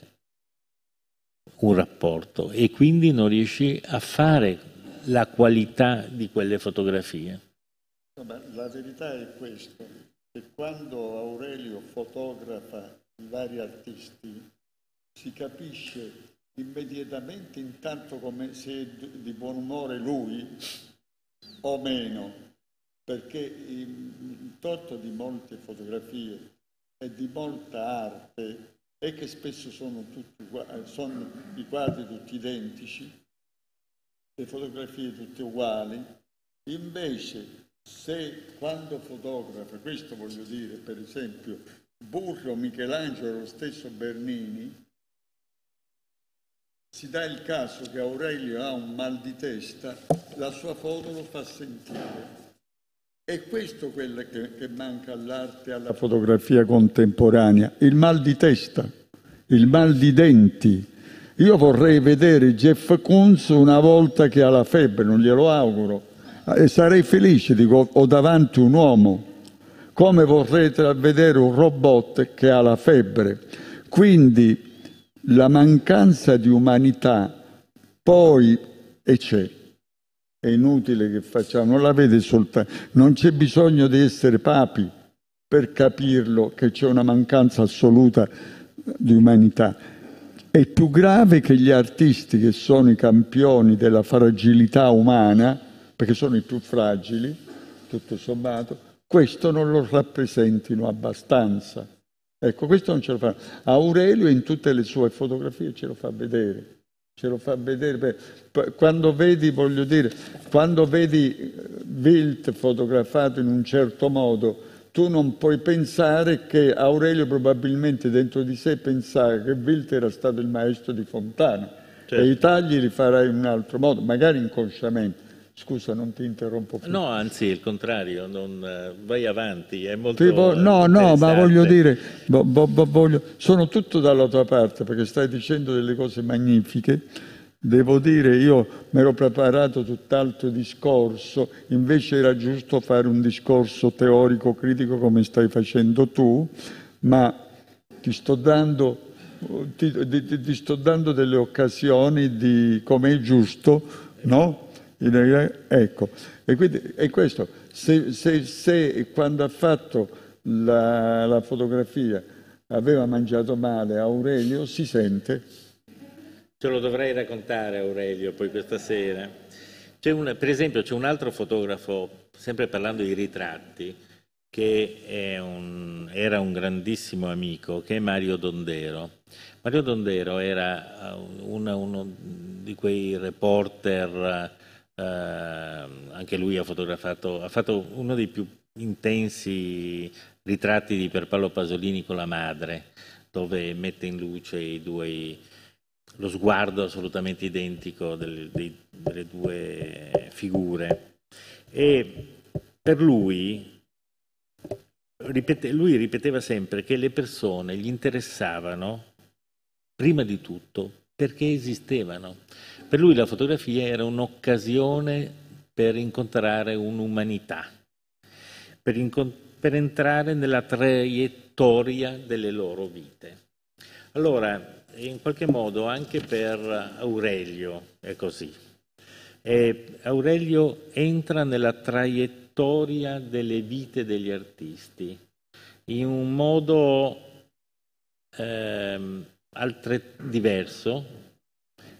S3: un rapporto e quindi non riesci a fare la qualità di quelle fotografie.
S2: la verità è questa, che quando Aurelio fotografa i vari artisti si capisce immediatamente intanto come se è di buon umore lui o meno perché il torto di molte fotografie e di molta arte è che spesso sono, tutti, sono i quadri tutti identici, le fotografie tutte uguali, invece se quando fotografa, questo voglio dire per esempio Burro, Michelangelo, lo stesso Bernini, si dà il caso che Aurelio ha un mal di testa, la sua foto lo fa sentire. È questo quello che, che manca all'arte, alla fotografia contemporanea, il mal di testa, il mal di denti. Io vorrei vedere Jeff Koons una volta che ha la febbre, non glielo auguro, e sarei felice, dico, ho davanti un uomo, come vorrete vedere un robot che ha la febbre. Quindi la mancanza di umanità poi e c'è è inutile che facciamo, non la vede soltanto, non c'è bisogno di essere papi per capirlo che c'è una mancanza assoluta di umanità. È più grave che gli artisti che sono i campioni della fragilità umana, perché sono i più fragili, tutto sommato, questo non lo rappresentino abbastanza. Ecco, questo non ce lo fa. Aurelio in tutte le sue fotografie ce lo fa vedere ce lo fa vedere. Quando vedi, voglio dire, quando vedi eh, Wilt fotografato in un certo modo, tu non puoi pensare che Aurelio probabilmente dentro di sé pensava che Wilt era stato il maestro di Fontana certo. e i tagli li farai in un altro modo, magari inconsciamente Scusa, non ti interrompo più. No,
S3: anzi, il contrario, non, eh, vai avanti, è molto vo- eh, No, no, ma voglio dire,
S2: bo- bo- bo- voglio, sono tutto dalla tua parte perché stai dicendo delle cose magnifiche. Devo dire, io mi ero preparato tutt'altro discorso, invece era giusto fare un discorso teorico, critico come stai facendo tu, ma ti sto dando, ti, ti, ti sto dando delle occasioni di, come è giusto, no? Ecco, e quindi è questo, se, se, se quando ha fatto la, la, fotografia aveva mangiato male Aurelio, si sente.
S3: Ce lo dovrei raccontare Aurelio poi questa sera. Un, per esempio c'è un altro fotografo, sempre parlando di ritratti, che un, era un grandissimo amico, che è Mario Dondero. Mario Dondero era eh, uno, uno di quei reporter Ehm, anche lui ha fotografato, ha fatto uno dei più intensi ritratti di Pierpaolo Pasolini con la madre, dove mette in luce due, lo sguardo assolutamente identico del, dei, delle due figure. E per lui, ripete, lui ripeteva sempre che le persone gli interessavano prima di tutto perché esistevano. Per lui la fotografia era un'occasione per incontrare un'umanità, per, incont- per entrare nella traiettoria delle loro vite. Allora, in qualche modo anche per Aurelio è così. E Aurelio entra nella traiettoria delle vite degli artisti in un modo eh, diverso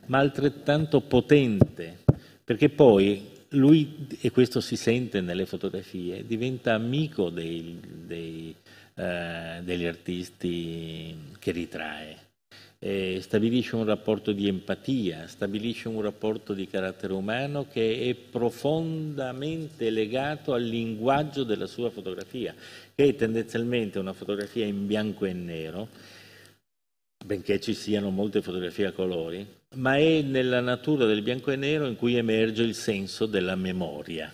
S3: ma altrettanto potente, perché poi lui, e questo si sente nelle fotografie, diventa amico dei, dei, eh, degli artisti che ritrae. Eh, stabilisce un rapporto di empatia, stabilisce un rapporto di carattere umano che è profondamente legato al linguaggio della sua fotografia, che è tendenzialmente una fotografia in bianco e nero, benché ci siano molte fotografie a colori, ma è nella natura del bianco e nero in cui emerge il senso della memoria.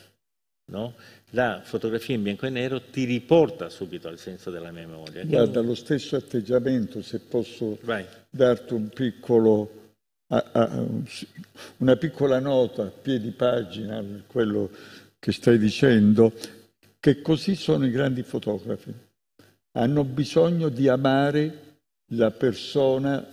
S3: No? La fotografia in bianco e nero ti riporta subito al senso della memoria. Guarda,
S2: lo stesso atteggiamento, se posso Vai. darti un piccolo, una piccola nota a piedi pagina quello che stai dicendo, che così sono i grandi fotografi. Hanno bisogno di amare la persona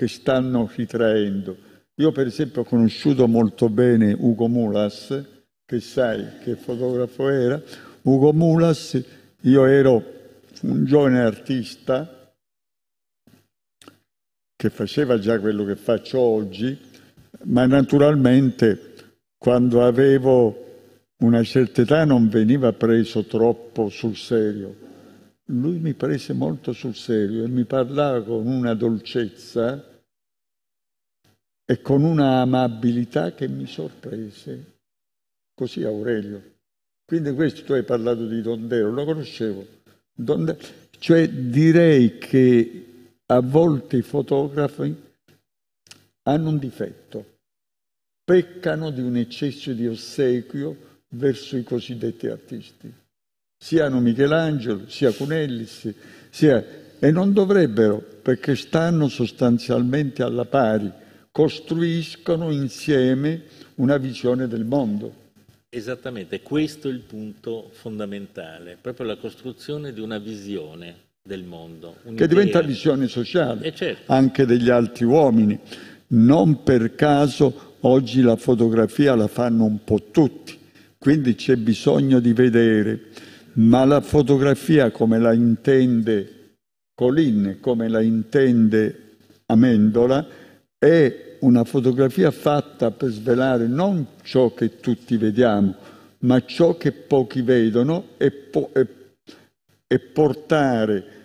S2: che stanno ritraendo. Io per esempio ho conosciuto molto bene Ugo Mulas, che sai che fotografo era. Ugo Mulas, io ero un giovane artista che faceva già quello che faccio oggi, ma naturalmente quando avevo una certa età non veniva preso troppo sul serio. Lui mi prese molto sul serio e mi parlava con una dolcezza e con una amabilità che mi sorprese. Così Aurelio. Quindi questo tu hai parlato di Dondero, lo conoscevo. Dondero. Cioè direi che a volte i fotografi hanno un difetto, peccano di un eccesso di ossequio verso i cosiddetti artisti, siano Michelangelo, sia Cunellis, sia... e non dovrebbero perché stanno sostanzialmente alla pari costruiscono insieme una visione del mondo.
S3: Esattamente, questo è il punto fondamentale, proprio la costruzione di una visione del mondo. Che diventa
S2: visione sociale, eh, certo. anche degli altri uomini. Non per caso oggi la fotografia la fanno un po' tutti, quindi c'è bisogno di vedere, ma la fotografia come la intende Colin, come la intende Amendola, è una fotografia fatta per svelare non ciò che tutti vediamo, ma ciò che pochi vedono e, po- e, e portare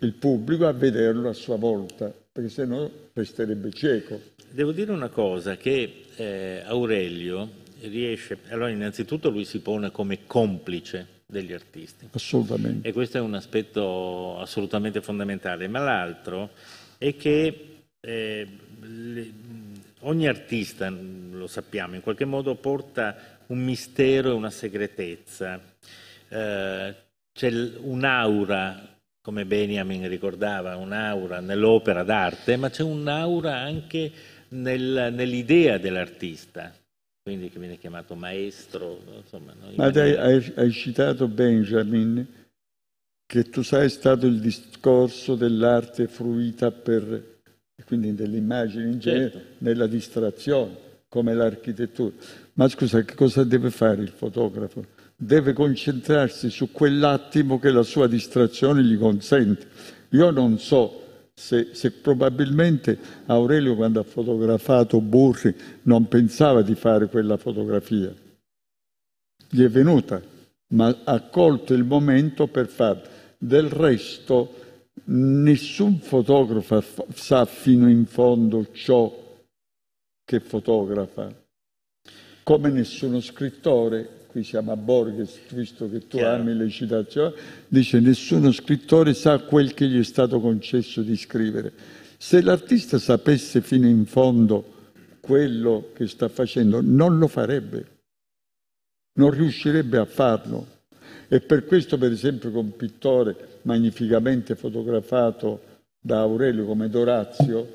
S2: il pubblico a vederlo a sua volta, perché se no resterebbe cieco. Devo
S3: dire una cosa, che eh, Aurelio riesce, allora innanzitutto lui si pone come complice degli artisti.
S2: Assolutamente.
S3: E questo è un aspetto assolutamente fondamentale, ma l'altro è che eh, le, ogni artista, lo sappiamo, in qualche modo porta un mistero e una segretezza. Eh, c'è un'aura, come Benjamin ricordava, un'aura nell'opera d'arte, ma c'è un'aura anche nel, nell'idea dell'artista, quindi che viene chiamato maestro. Insomma, no? Ma dai,
S2: hai, hai citato Benjamin, che tu sai è stato il discorso dell'arte fruita per quindi nell'immagine in certo. genere, nella distrazione, come l'architettura. Ma scusa, che cosa deve fare il fotografo? Deve concentrarsi su quell'attimo che la sua distrazione gli consente. Io non so se, se, probabilmente Aurelio quando ha fotografato Burri non pensava di fare quella fotografia. Gli è venuta, ma ha colto il momento per farlo. Del resto Nessun fotografo sa fino in fondo ciò che fotografa, come nessuno scrittore, qui siamo a Borges, visto che tu Chiaro. ami le citazioni, dice nessuno scrittore sa quel che gli è stato concesso di scrivere. Se l'artista sapesse fino in fondo quello che sta facendo, non lo farebbe non riuscirebbe a farlo. E per questo, per esempio, con Pittore magnificamente fotografato da Aurelio come Dorazio,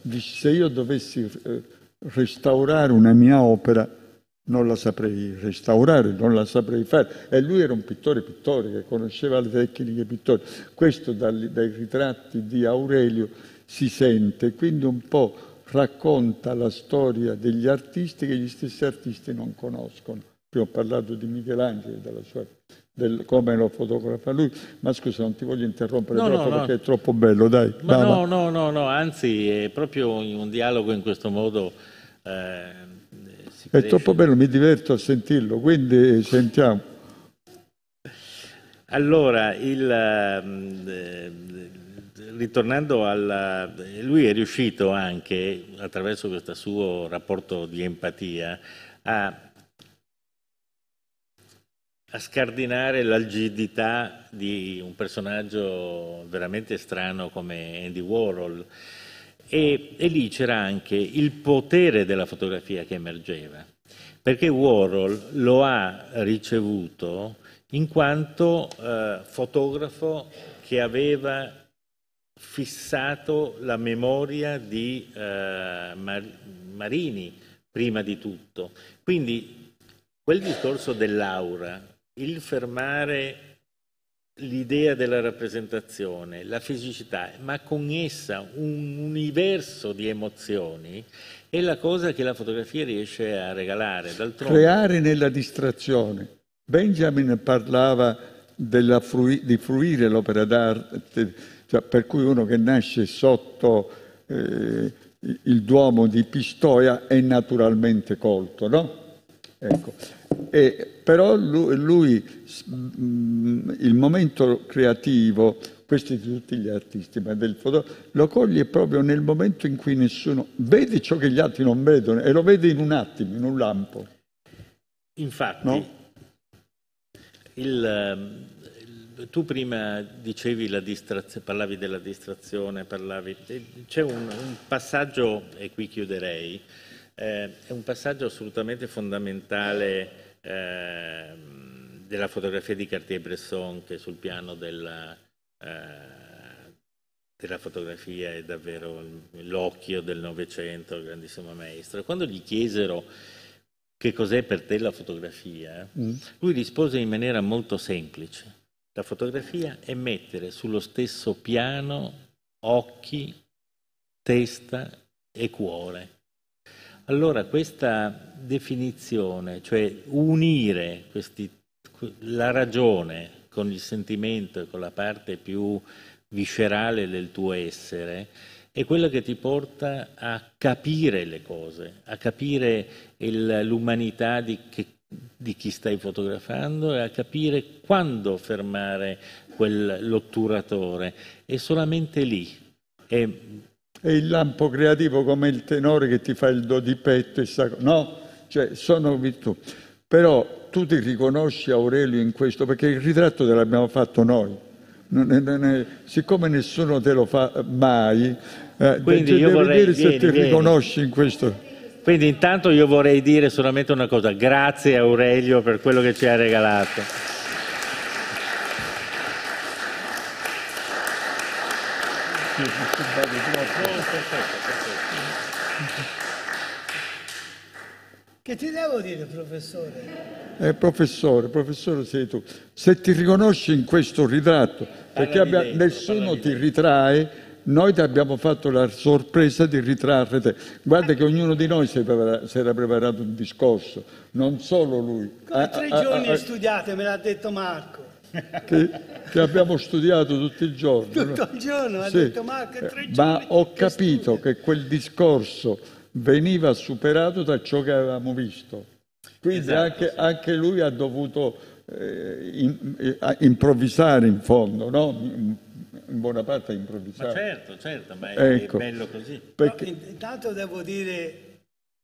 S2: dice se io dovessi eh, restaurare una mia opera non la saprei restaurare, non la saprei fare. E lui era un pittore pittore che conosceva le tecniche pittoriche. Questo dai, dai ritratti di Aurelio si sente, quindi un po' racconta la storia degli artisti che gli stessi artisti non conoscono. Prima ho parlato di Michelangelo e della sua del come lo fotografa lui. Ma scusa, non ti voglio interrompere no, troppo no, perché no. è troppo bello, dai. Ma no,
S3: no, no, no, anzi è proprio un dialogo in questo modo. Eh,
S2: è troppo bello, mi diverto a sentirlo, quindi eh, sentiamo.
S3: Allora, il, ehm, eh, ritornando alla... Eh, lui è riuscito anche, attraverso questo suo rapporto di empatia, a a scardinare l'algidità di un personaggio veramente strano come Andy Warhol. E, e, lì c'era anche il potere della fotografia che emergeva, perché Warhol lo ha ricevuto in quanto eh, fotografo che aveva fissato la memoria di eh, Mar- Marini prima di tutto. Quindi quel discorso dell'aura il fermare l'idea della rappresentazione, la fisicità, ma con essa un universo di emozioni è la cosa che la fotografia riesce a regalare. D'altronde... Creare
S2: nella distrazione. Benjamin parlava frui- di fruire l'opera d'arte, cioè per cui uno che nasce sotto eh, il Duomo di Pistoia è naturalmente colto, no? Ecco. E però lui, lui, mm, il momento creativo, questo di tutti gli artisti, ma del fotografo, lo coglie proprio nel momento in cui nessuno vede ciò che gli altri non vedono e lo vede in un attimo, in un lampo.
S3: Infatti, no? il, ehm, tu prima dicevi la distrazione, parlavi della distrazione, parlavi, c'è un, un passaggio, e qui chiuderei, eh, è un passaggio assolutamente fondamentale eh, della fotografia di Cartier-Bresson che sul piano della, eh, della fotografia è davvero l'occhio del Novecento, il grandissimo maestro. Quando gli chiesero che cos'è per te la fotografia, mm. lui rispose in maniera molto semplice. La fotografia è mettere sullo stesso piano occhi, testa e cuore allora questa definizione, cioè unire questi, la ragione con il sentimento e con la parte più viscerale del tuo essere, è quella che ti porta a capire le cose, a capire l'umanità di, di, chi stai fotografando e a capire quando fermare quell'otturatore.
S2: È solamente lì. È è il lampo creativo come il tenore che ti fa il do di petto, no? Cioè, sono virtù. Però tu ti riconosci, Aurelio, in questo, perché il ritratto te l'abbiamo fatto noi. Non è, non è... siccome nessuno te lo fa eh, mai, eh, cioè, io devi vorrei, vedere vieni, se ti vieni. riconosci in questo.
S3: Quindi intanto io vorrei dire solamente una cosa, grazie Aurelio per quello che ci ha regalato. perfetto, perfetto.
S4: Che ti devo dire, professore?
S2: Eh, professore, professore sei tu. Se ti riconosci in questo ritratto, perché abbia, dentro, nessuno ti ritrae, noi ti abbiamo fatto la sorpresa di ritrarre te. Guarda che ognuno di noi si, prepara, si era preparato un discorso, non solo lui. Come ah, tre ah, ah, giorni
S4: ah, ah, ah, me l'ha detto Marco
S2: che, che, abbiamo studiato tutto il giorno. Tutto il giorno, sì. ha detto Marco, tre giorni. Ma ho capito studio. che quel discorso veniva superato da ciò che avevamo visto. Quindi esatto, anche, sì. anche, lui ha dovuto eh, in, eh, improvvisare in fondo, no? in buona parte improvvisare. Ma certo,
S4: certo, ma è, ecco,
S2: bello così. Perché... No,
S4: intanto devo dire,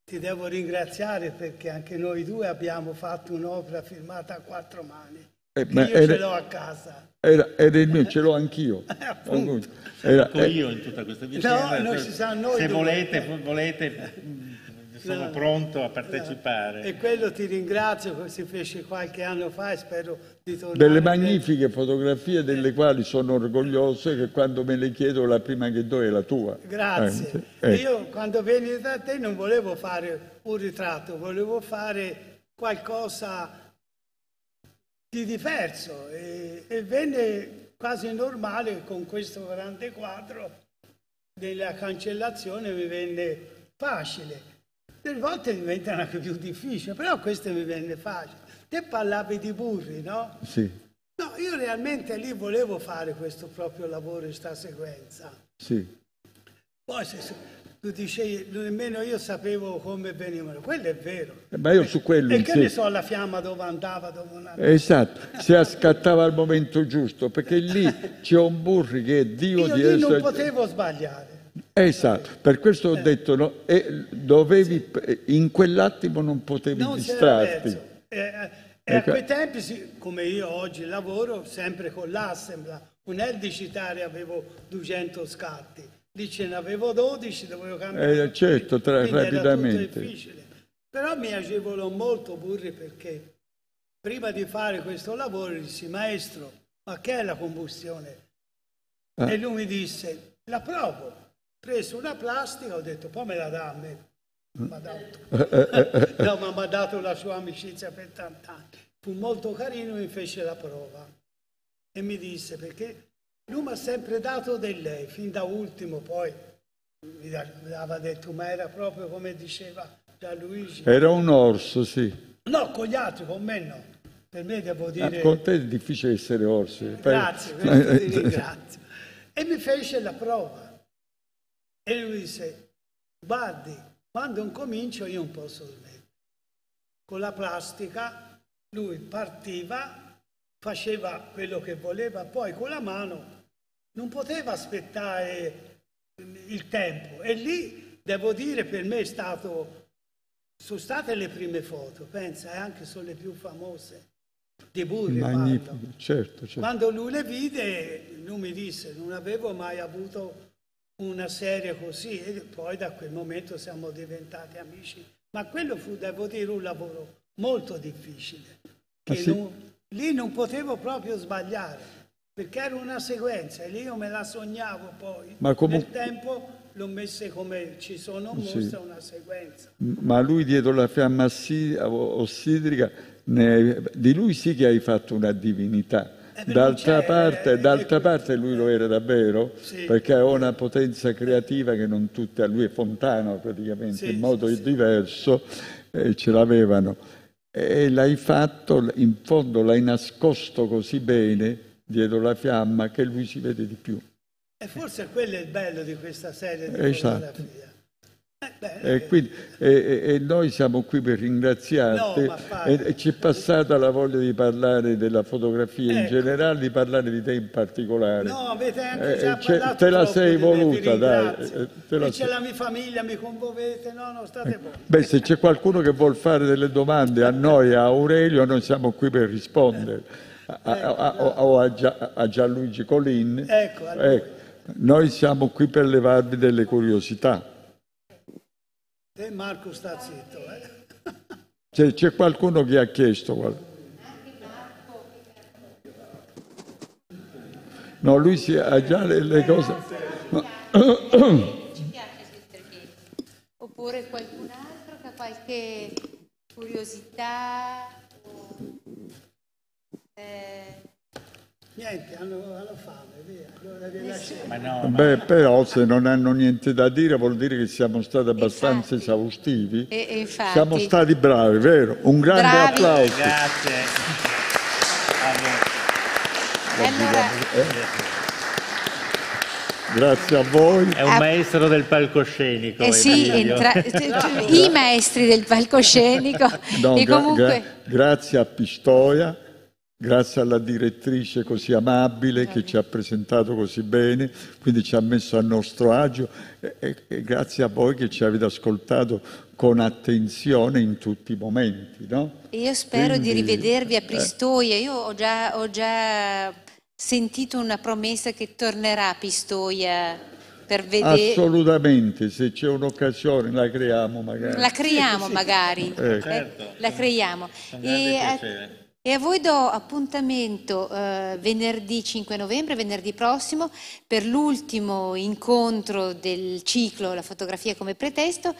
S4: ti devo ringraziare perché anche noi due abbiamo fatto un'opera firmata a quattro mani. Eh, ma io era, ce l'ho a casa.
S2: Era, era il mio, ce l'ho anch'io. *laughs* Eh, appunto. Ecco era, ecco io eh, in tutta questa
S3: vicenda. No, se, noi se volete, volete *laughs* sono no, pronto a partecipare. No. E
S4: quello ti ringrazio, si fece qualche anno fa e spero di tornare. Delle
S2: magnifiche fotografie delle quali sono orgoglioso che quando me le chiedo la prima che do è la tua.
S4: Grazie. Eh. eh. Io quando veni da te non volevo fare un ritratto, volevo fare qualcosa di diverso e, e venne quasi normale con questo 44 della cancellazione mi venne facile. Delle volte diventano anche più difficile però questo mi venne facile. Te parlavi di burri, no? Sì. No, io realmente lì volevo fare questo proprio lavoro, sta sequenza. Sì. Poi se, tu dicevi, nemmeno io sapevo come venivano, quello è vero.
S2: Ma io su quello... E che ne so
S4: la fiamma dove andava, dove
S2: andava. Esatto, si scattava al momento giusto, perché lì *laughs* c'è un burri che è Dio io di Io non potevo
S4: sbagliare.
S2: Esatto, per questo ho eh. detto, no, dovevi, in quell'attimo non potevi non distrarti. E, e, a ecco. quei
S4: tempi, come io oggi lavoro, sempre con l'assembla, un L di avevo 200 scatti Dice, ne avevo 12, dovevo cambiare. Eh, certo, tra, rapidamente. difficile. Però mi agevolò molto Burri perché prima di fare questo lavoro dissi, maestro, ma che è la combustione? Ah. E lui mi disse, la provo. preso una plastica, ho detto, poi me la dà a me. Mm. *laughs* Eh, eh, no, ma mi ha dato la sua amicizia per tanti anni. Fu molto carino, mi fece la prova. E mi disse, perché lui mi ha sempre dato del lei, fin da ultimo poi mi dava del tu, ma era proprio come diceva Gianluigi. Era
S2: un orso, sì.
S4: No, con gli altri, con me no. Per me devo ah, dire... Ah, con te
S2: è difficile essere orsi. Grazie, per... ti *laughs* ringrazio.
S4: E mi fece la prova. E lui disse, guardi, quando incomincio io non posso smettere. Con la plastica lui partiva, faceva quello che voleva, poi con la mano non poteva aspettare il tempo e lì devo dire per me è stato sono state le prime foto pensa e eh, anche sono le più famose di Burri magnifico
S2: certo, certo, quando lui le
S4: vide lui mi disse non avevo mai avuto una serie così e poi da quel momento siamo diventati amici ma quello fu devo dire un lavoro molto difficile che sì. non, lì non potevo proprio sbagliare perché era una sequenza e lì io me la sognavo poi. Ma comunque... Nel tempo l'ho messa come ci sono mossa sì. una sequenza. Ma
S2: lui dietro la fiamma ossidrica, ne... di lui sì che hai fatto una divinità. Eh, d'altra parte, eh, d'altra eh, parte, lui lo era davvero, sì. perché ha una potenza creativa che non tutti, a lui è Fontano praticamente, sì, in modo sì, diverso, eh, ce l'avevano. E l'hai fatto, in fondo l'hai nascosto così bene dietro la fiamma che lui si vede di più.
S4: E forse quello è il bello di questa serie di esatto.
S2: Eh, beh, e, eh. quindi, e, e, noi siamo qui per ringraziarti no, e, ci è passata la voglia di parlare della fotografia ecco. in generale, di parlare di te in particolare. No, avete anche eh, già eh, eh, Te la sei voluta, dai. Te la e sei. c'è
S4: la mia famiglia, mi convolvete, no, non
S2: state buoni. Beh, se c'è qualcuno che vuol fare delle domande a noi, a Aurelio, noi siamo qui per rispondere a, a, o a, Gianluigi Colin. Ecco, ecco. Noi siamo qui per levarvi delle curiosità.
S4: E Marco sta zitto. Eh.
S2: C'è, qualcuno che ha chiesto. No, lui si ha già le, le cose. Ci piace perché.
S1: Oppure qualcun altro che ha qualche curiosità?
S4: Eh, niente, hanno, hanno fame, via. Allora vi lasciamo. Ma no,
S2: Beh, però se non hanno niente da dire vuol dire che siamo stati abbastanza infatti. esaustivi. E, e infatti... Siamo stati bravi, vero? Un grande bravi. applauso. Grazie.
S3: Allora... Eh?
S2: Grazie a voi. È un maestro del palcoscenico.
S3: Eh sì, entra... *laughs* Cioè,
S1: cioè, i maestri del palcoscenico. No, comunque... gra gra
S2: grazie a Pistoia grazie alla direttrice così amabile che ci ha presentato così bene, quindi ci ha messo a nostro agio e, e grazie a voi che ci avete ascoltato con attenzione in tutti i momenti. No?
S1: Io spero quindi, di rivedervi a eh. Pistoia, io ho già, ho già sentito una promessa che tornerà a Pistoia per vedere.
S2: Assolutamente, se c'è un'occasione la creiamo magari. La creiamo magari. Ecco. Certo. La creiamo. E, eh,
S1: e a voi do appuntamento eh, venerdì 5 novembre, venerdì prossimo, per l'ultimo incontro del ciclo La fotografia come pretesto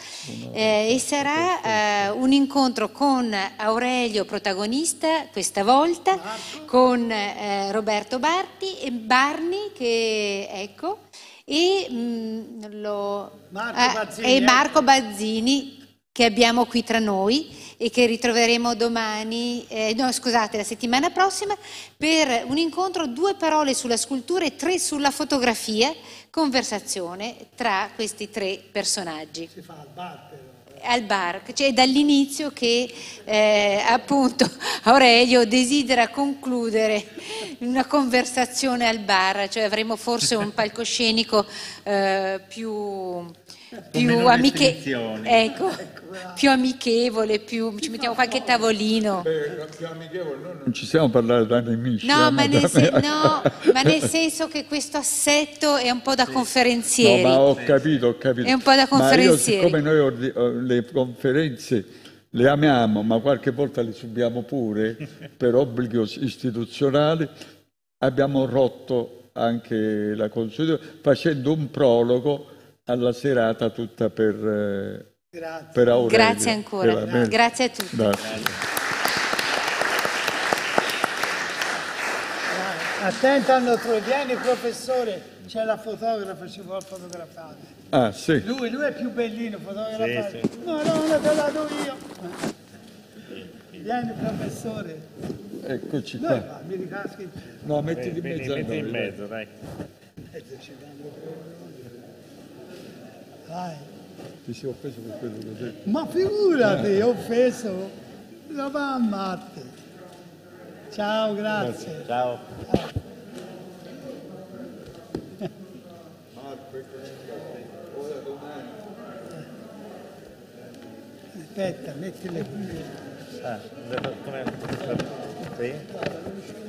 S1: eh, e sarà eh, un incontro con Aurelio protagonista questa volta, con eh, Roberto Barti e Barni che ecco, e, mh, mm, lo, Marco ah, Bazzini, e ecco. Marco Bazzini che abbiamo qui tra noi e che ritroveremo domani, eh, no scusate, la settimana prossima per un incontro, due parole sulla scultura e tre sulla fotografia, conversazione tra questi tre personaggi. Si fa al bar però. Al bar, cioè dall'inizio che eh, appunto *laughs* Aurelio desidera concludere una conversazione al bar, cioè avremo forse un palcoscenico eh, più più, amiche... ecco. più amichevole, più... ci mettiamo qualche tavolino. più
S2: amichevole, non ci stiamo parlando da nemici. No, eh, ma nel, sen- no ma nel,
S1: senso che questo assetto è un po' da sì. conferenziere. No, ma ho
S2: capito, ho capito. È un po' da conferenziere. Ma siccome noi le conferenze le amiamo, ma qualche volta le subiamo pure *laughs* per obbligo istituzionale, abbiamo rotto anche la Costituzione facendo un prologo alla serata tutta per, eh,
S4: Grazie. per Aurelio. Grazie ancora. Grazie. Grazie a tutti. Grazie. Attenta al nostro, vieni professore, c'è la fotografa, ci vuole fotografare. Ah, sì. Lui, lui è più bellino fotografare. Sì, sì. No, no, no, te la do io. Vieni professore. Eccoci qua. No, mi ricaschi.
S2: No, metti di mezzo. Metti in mezzo, dai.
S4: Mezzo ci vanno.
S2: Vai. Ti sei offeso per quello che ho detto?
S3: Ma figurati, ho eh.
S4: offeso. La va a matte. Ciao, grazie. grazie. Ciao. Ciao. Aspetta, metti le... Ah, come... Sì?